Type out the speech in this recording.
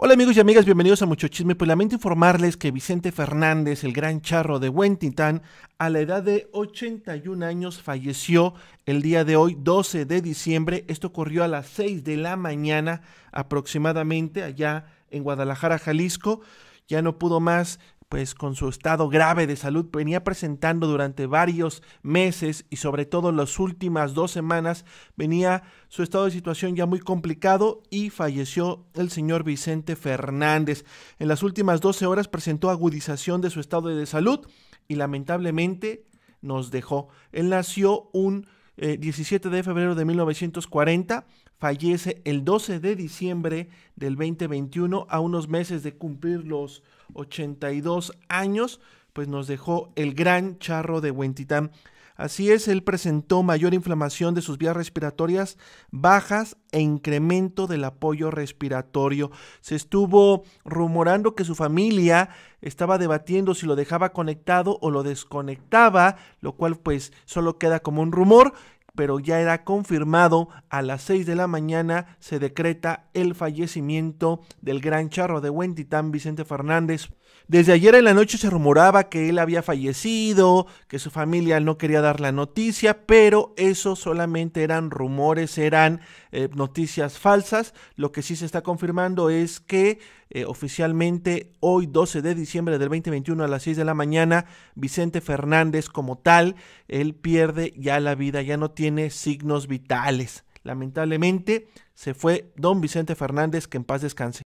Hola amigos y amigas, bienvenidos a Mucho Chisme. Pues lamento informarles que Vicente Fernández, el gran charro de Huentitán, a la edad de 81 años falleció el día de hoy, 12 de diciembre. Esto ocurrió a las 6 de la mañana aproximadamente allá en Guadalajara, Jalisco. Ya no pudo más pues con su estado grave de salud venía presentando durante varios meses y sobre todo en las últimas dos semanas venía su estado de situación ya muy complicado y falleció el señor Vicente Fernández. En las últimas doce horas presentó agudización de su estado de salud y lamentablemente nos dejó. Él nació un 17 eh, de febrero de 1940, fallece el 12 de diciembre del 2021, a unos meses de cumplir los 82 años, pues nos dejó el gran charro de Huentitán. Así es, él presentó mayor inflamación de sus vías respiratorias bajas e incremento del apoyo respiratorio. Se estuvo rumorando que su familia estaba debatiendo si lo dejaba conectado o lo desconectaba, lo cual pues solo queda como un rumor pero ya era confirmado, a las 6 de la mañana se decreta el fallecimiento del gran charro de Huentitán, Vicente Fernández. Desde ayer en la noche se rumoraba que él había fallecido, que su familia no quería dar la noticia, pero eso solamente eran rumores, eran eh, noticias falsas. Lo que sí se está confirmando es que eh, oficialmente hoy 12 de diciembre del 2021 a las 6 de la mañana, Vicente Fernández como tal, él pierde ya la vida, ya no tiene tiene signos vitales. Lamentablemente se fue don Vicente Fernández, que en paz descanse.